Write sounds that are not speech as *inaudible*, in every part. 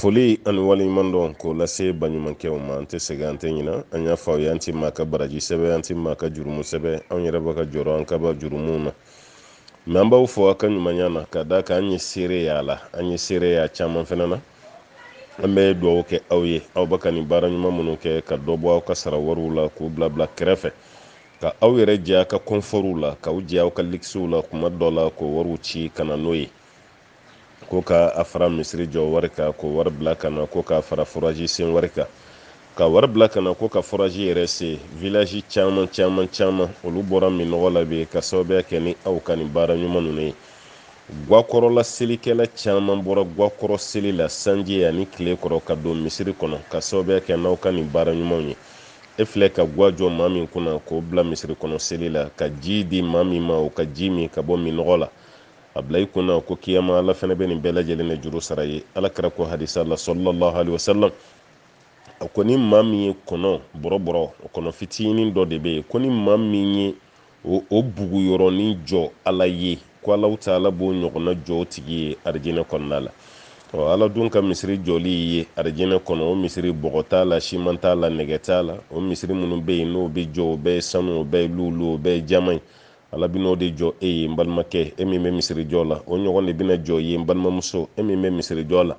foli ani waleɲuman dɔn k'o lase baɲumankɛw ma an tɛ sɛgɛ an tɛ ɲina an y'a fɔ ye an tɛ maa ka baraji sɛbɛ an tɛ maa ka jurumu sɛbɛ an yɛrɛ b'a ka jɔrɔ an ka ba jurumuw na mɛ an b'aw fɔ a ka ɲumanya na ka da kan an ye seere y'a la an ye seere y'a caman fɛnɛ na an bɛ dugawu kɛ aw ye aw ba ka nin baara ɲuman minnu kɛ ka dɔ bɔ aw ka sara wariw la k'u bila bila kɛrɛfɛ ka aw yɛrɛ jɛ aw ka kɔnfɔriw la k'aw jɛ aw ka likisiw la kuma dɔ la k'o wariw ci ka na n'o ye ko ka a fara misiri jɔ wari kan k'o wari bila ka na ko k'a fara furaji sen wari kan ka wari bila ka na ko ka furaji yɛrɛ se vilaji caman caman caman olu bɔra minnɔgɔ la bi ka sababuya kɛ ni aw ka nin baara ɲuman ninnu ye gwakɔrɔla selikɛla caman bɔra gwakɔrɔ seli la sanji ani tile kɔrɔ ka don misiri kɔnɔ ka sababuya kɛ n'aw ka nin baara ɲumanw ye e filɛ ka gwajɔ jɔ maa min kunna k'o bila misiri kɔnɔ seli la ka ji di maa min ma o ka ji min ka bɔ minnɔgɔ la a bila i kunna ko kiyama ala fɛnɛ bɛ nin bɛɛ lajɛlen na juru sara ye ala kɛra ko hadisa la sallallahu alaihi wasallam a ko ni maa min ye kɔnɔ bɔrɔbɔrɔ kɔnɔ fitinin dɔ de bɛ ye ko ni maa min ye o, o buguyɔrɔnin jɔ ala ye ko alaw ta b'o ɲɔgɔnna jɔ o tigi ye arijinɛ kɔnɔna la ɔ ala dun ka misiri jɔli ye arijinɛ kɔnɔ o misiri bɔgɔ t'a la siman t'a la nɛgɛ t'a la o misiri minnu bɛ yen n'o bɛ jɔ o bɛɛ ye sanu o bɛɛ ye lulu o bɛɛ ye jama ye ala bin'o de jɔ e, e ye n balimakɛ e min bɛ misiri jɔ la o ɲɔgɔn de bɛna jɔ ye n balimamuso e min bɛ misiri jɔ la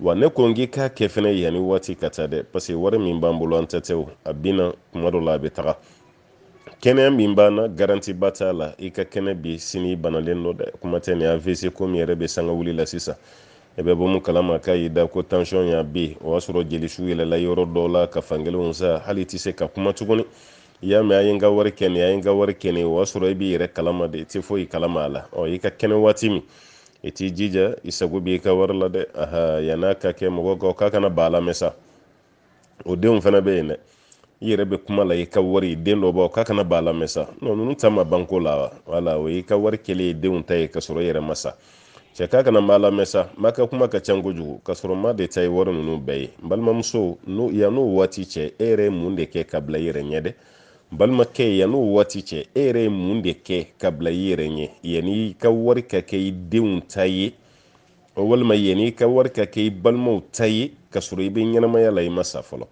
wa ne ko n k'i k'a kɛ fɛnɛ yanni waati ka taa dɛ paseke wari min b'an bolo an tɛ tɛ o a bina kuma dɔ la a bɛ taga kɛnɛya min b'an na garanti ba t'a la i ka kɛnɛ bi sini i banalen dɔ dɛ kuma tɛ nin avc ko min yɛrɛ bɛ sanga wuli la sisan e bɛ bɔ mun kalama k'a y'i da ko tansiyɔn y'a bɛ o y'a sɔrɔ jelisuu yɛlɛla yɔrɔ dɔw la ka fankelenw sa hali i tɛ se ka kuma tuguni i y'a mɛn a ye n ka wari kɛ nin a ye n ka wari kɛ nin o y'a sɔrɔ i b'i yɛrɛ kalama de i tɛ foyi kalama a la ɔ i ka kɛnɛ waati min i t'i jija i sago b'i ka wari la dɛ aha yann'a ka kɛ mɔgɔ kɔ k'a kana ba lamɛn sa o denw fana bɛ yen dɛ i yɛrɛ bɛ kuma la i ka wari den dɔ bɔ k'a kana ba lamɛn sa non ninnu ta ma banko la wa wala o y'i ka wari kɛlen ye denw ta ye ka sɔrɔ i yɛrɛ ma sa cɛ k'a kana m'a lamɛn sa m'a ka kuma ka ca kojugu k'a sɔrɔ ma de ta ye wari ninnu bɛɛ ye n balimamuso n'o yan waati cɛ e yɛrɛ ye mun de kɛ ka bila i yɛrɛ ɲɛ dɛ balimakɛ yan'o waati cɛ e yɛrɛ mun de kɛ ka bila i yɛrɛ ɲɛ yan'i ka wari ka kɛ i denw ta ye walima yan'i ka wari ka kɛ i balimaw ta ye ka sɔrɔ i bɛ ɲɛnamaya la i ma sa fɔlɔ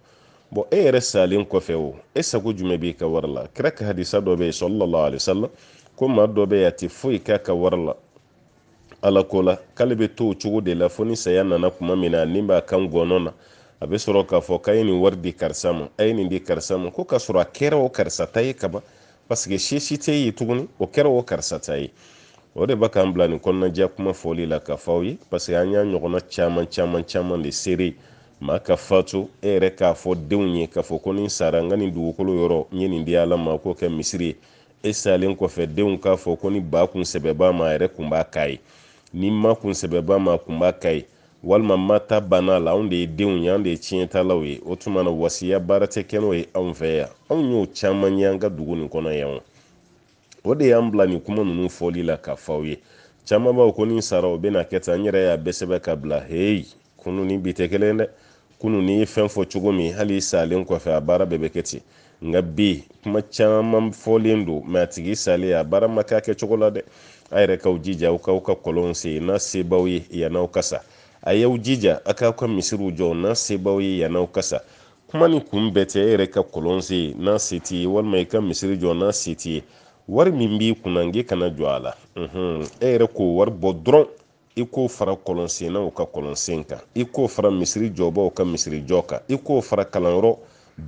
bɔn e yɛrɛ salen kɔfɛ o e sago jumɛn b'i ka wari la kira ka hadisa dɔ bɛ yen sɔlɔlɔ alisala ko maa dɔ bɛ yen a tɛ foyi k'a ka wari la ala ko la k'ale bɛ to o cogo de la fo ni saya nana tuma min na ni b'a kan gɔnɔ na a be sɔrɔ k'a fɔ k'a ye nin wari di karisa ma a ye nin di karisa ma ko k'a sɔrɔ a kɛra o karisa ta ye kaban paseke si tɛ yen tuguni o kɛra o karisa ta ye o de b'a k'an bila nin kɔnɔnaja kuma fɔli la ka fɔ aw ye paseke an y'a ɲɔgɔnna caman caman caman de seere maa ka fatu e yɛrɛ k'a fɔ denw ye k'a fɔ ko nin sara n ka nin dugukolo yɔrɔ n ye nin di ala ma k'o kɛ misiri ye e salen kɔfɛ denw k'a fɔ ko ni ba kun ma yɛrɛ kun b'a k'a ye ni ma kun ma kun b'a k'a ye walima mata banna la anw de ye denw ye anw de ye tiɲɛtalaw ye o tuma na wasiya baara tɛ kɛ n'o ye anw fɛ yan anw y'o caman ye an ka dugu nin kɔnɔ yan o de y'an bila nin kuma ninnu fɔli la ka fɔ ye caman b'aw ko nin sara o bɛna kɛ tan n yɛrɛ y'a bɛɛ sɛbɛn ka bila heyi kunu ni bi tɛ kelen dɛ kunu ni ye fɛn fɔ cogo min hali i salen kɔfɛ a baara bɛɛ bɛ kɛ ten nka bi kuma caman fɔlen don mɛ a tigi salen a baara ma k'a kɛcogo la dɛ a yɛrɛ k'aw jija aw k'aw ka kɔlɔnw sen n'a se b'aw ye yann'aw ka sa a y'aw jija a k'aw ka misiriw jɔ n'a sebaw ye yann'aw kasa kuma ni kun bɛɛ tɛ e yɛrɛ ka kolon se n'a se t'i ye walima i ka misiri jɔ n'a se t'i ye wari min b'i kunna nk'e kana jɔ a la mhm. e yɛrɛ k'o wari bɔ dɔrɔn i k'o fara kɔlɔnsennaw ka kɔlɔnsen kan i k'o fara misiri jɔbaw ka misiri jɔ kan i k'o fara kalanyɔrɔ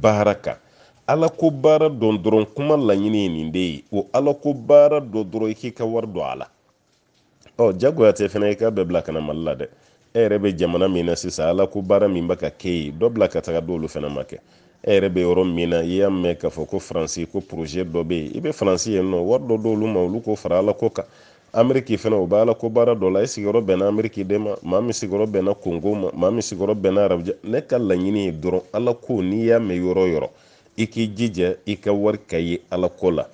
baara kan ala ko baara dɔn dɔrɔn kuma laɲini ye nin de ye o ala ko baara dɔ dɔrɔn i k'i ka wari don a la ɔ jagoya tɛ fana i k'a bɛɛ bila kana mali la dɛ e yɛrɛ bɛ jamana min na sisan ala ko baara min bɛ ka kɛ dɔ bila ka taga d'olu fana ma kɛ e yɛrɛ bɛ yɔrɔ min na i y'a mɛn k'a fɔ ko faransi ko poroze dɔ bɛ yen i bɛ faransi yen nɔ wari dɔ d'olu ma olu k'o fara ala ko kan ameriki fana o b'ala ko baara dɔ la i e sigiyɔrɔ bɛnna ameriki de ma maa min sigiyɔrɔ bɛnna kongo ma maa min sigiyɔrɔ bɛnna arabuja ne ka laɲini ye dɔrɔn ala ko n'i y'a mɛn yɔrɔ yɔrɔ i k'i jija i ka wari ka ye ala ko la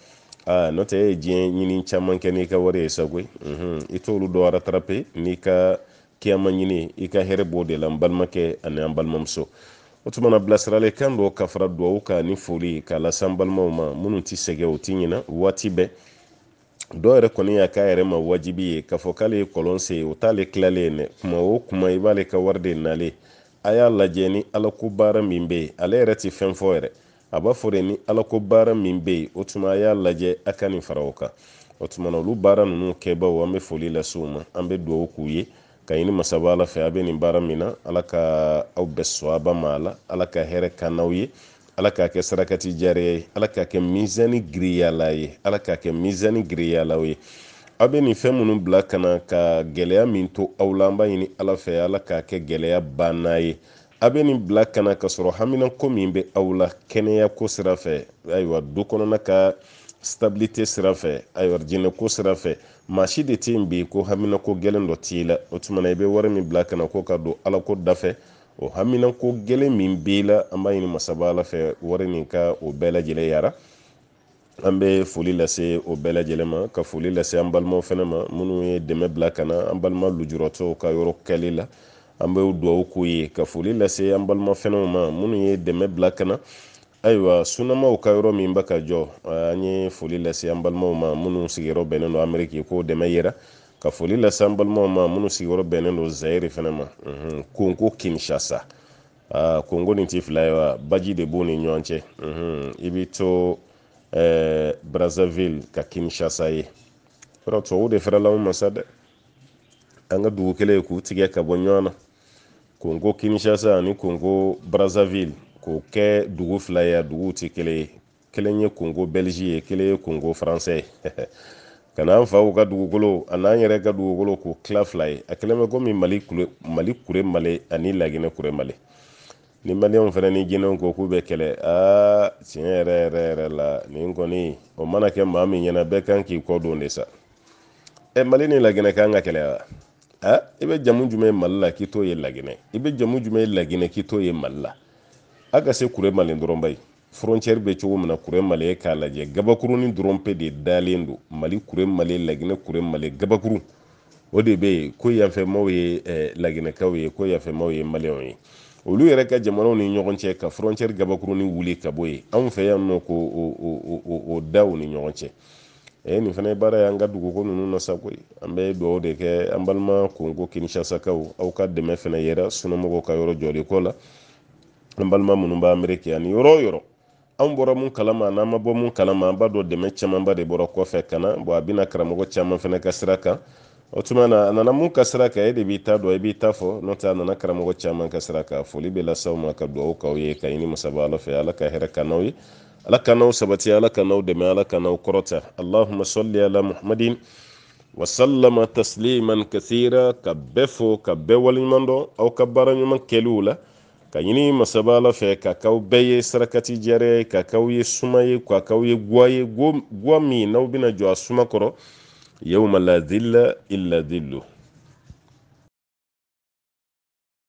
aa n'o tɛ e ye diɲɛ ɲini caman kɛ n'i ka wari ye sa koyi i t'olu dɔ n'i ka kiyama ɲini i ka hɛrɛ b'o de la n balimakɛ ani an balimamuso o tuma na bilasirali kan dɔ ka fara duwawu kan ni foli k'a lase an balimaw ma minnu ti sɛgɛ u ti ɲina waati bɛɛ dɔw yɛrɛ kɔni y'a k'a yɛrɛ ma wajibi ye k'a fɔ k'ale ye kɔlɔn sen o t'ale ye dɛ kuma o kuma i b'ale ka wari de nalen a y'a lajɛ ni ala ko baara min bɛ yen ale yɛrɛ tɛ fɛn fɔ yɛrɛ a b'a fɔ de ni ala ko baara min bɛ yen o tuma a y'a lajɛ a ka nin fara o kan o tuma na olu baara ninnu kɛbaw an bɛ foli lase u ma an bɛ dugawu k'u ye ka ɲini ala fɛ a bɛ nin baara min na ala ka aw bɛɛ sɔaba ma la ala ka hɛrɛ kan ye ala k'a kɛ sarakati jariya ye ala k'a kɛ mizani giriyala ye ala k'a kɛ mizani giriyalaw ye aw bɛ nin fɛn minnu bila ka na ka gɛlɛya min to aw la an b'a ɲini ala fɛ ala k'a kɛ gɛlɛya banna ye a bɛ nin bila ka na ka sɔrɔ haminako min be aw la kɛnɛya ko sira fɛ ayiwa du kɔnɔna ka stabilite sira fɛ ayiwa ko sira fɛ maa de tɛ yen bi ko haminako gɛlɛn dɔ t'i la o tuma na i bɛ wari min bila kana ko ka don ala dafɛ o haminako gɛlɛn min b'i la an b'a ɲini masaba ala fɛ wari nin ka o bɛɛ lajɛlen yara an bɛ foli lase o bɛɛ lajɛlen ma ka foli lase an balimaw fana ma minnu ye dɛmɛ bila kana an balima lujuratɔw ka yɔrɔ kɛli la an bɛ dugawu k'u ye ka foli lase an balima fɛnɛw ma minnu ye dɛmɛ bila ka ayiwa sunamaw ka yɔrɔ min bɛ ka jɔ an ye foli lase an balimaw ma minnu sigiyɔrɔ bɛnnen don ameriki ko dɛmɛ yera ka foli lase an balimaw ma minnu sigiyɔrɔ bɛnnen don zayiri fana ma mhm, konko kinshasa aa ah, nin ti fila ye wa baji de b'u ni ɲɔgɔn cɛ mhm, i bɛ to ɛɛ eh, brazzaville ka kinshasa ye yɔrɔ tubabu de fɛrɛ la anw ma sa dɛ an ka dugu kelen k'u tigɛ ka bɔ ɲɔgɔn na konko kinshasa ani konko brazzaville k'o kɛ dugu fila ye duguw tɛ kelen ye kelen ye kongo bɛlizi ye kelen ye kongo faransɛ ye *laughs* ka n'an faw ka dugukolo an'an yɛrɛ ka dugukolo k'o kila fila ye a kɛlen bɛ komi mali kure mali ani laginɛ kure mali ni maliyɛnw fana ni jinɛw ko k'u bɛ kɛlɛ aa tiɲɛ yɛrɛ yɛrɛ yɛrɛ la nin kɔni o mana kɛ maa min ɲɛna bɛɛ kan k'i kɔ don de sa ɛ mali ni laginɛ kan ka kɛlɛ wa a i bɛ jamu jumɛn mali la k'i t'o ye laginɛ i bɛ jamu jumɛn laginɛ k'i t'o ye mali la a ka se kurɛ malen dɔrɔn ba ye frontiɛri bɛ cogo min na kurɛ male ye k'a lajɛ gabakurunin dɔrɔn de dalen don mali kurɛ male laginɛ kurɛ male gabakuru o de bɛ yen ko yanfɛmaw ye eh, laginɛkaw ye ko yanfɛmaw ye maliyɛnw ye olu yɛrɛ ka jamanaw ni ɲɔgɔn cɛ ka frontiɛri gabakurunin wuli ka bɔ yen anw fɛ yan nɔ ko o daw ni ɲɔgɔn cɛ e nin fana ye baara y'an ka duguko nunu na sa koyi an bɛ dugawu de kɛ an balima konko kinshasakaw aw ka dɛmɛ fana yɛrɛ sunɔmɔgɔw ka yɔrɔ jɔlen kɔ la an balima minnu b'amere kɛ ani yɔrɔ yɔrɔ anw bɔra mun kalama n'an ma bɔ mun kalama an b'a dɔn dɛmɛ camanba de bɔra kɔfɛ ka na bɔn a bɛna karamɔgɔ caman fana ka sira kan o tuma na a nana mun ka sira kan e de b'i ta dɔn i b'i ta fɔ n'o tɛ a nana karamɔgɔ caman ka sira kan foli bɛ lase aw ma ka dugawu k'aw ye ka ɲini masaba ala fɛ ala ka hɛrɛ ka ye ala ka sabati ala ka dɛmɛ ala ka kɔrɔta allahumma salli ala muhammadin wasallama tasliman kasira ka bɛɛ fo ka bɛɛ waleɲuman dɔn aw ka baara ɲuman kɛliw la ka ɲini masaba ala fɛ kakaw bɛɛ ye sarakati jɛrɛ ye kakaw ye suma ye kakaw ye gwa ye gwa min n'aw bena jɔ a suma kɔrɔ yauma la dhilla illa dhilluh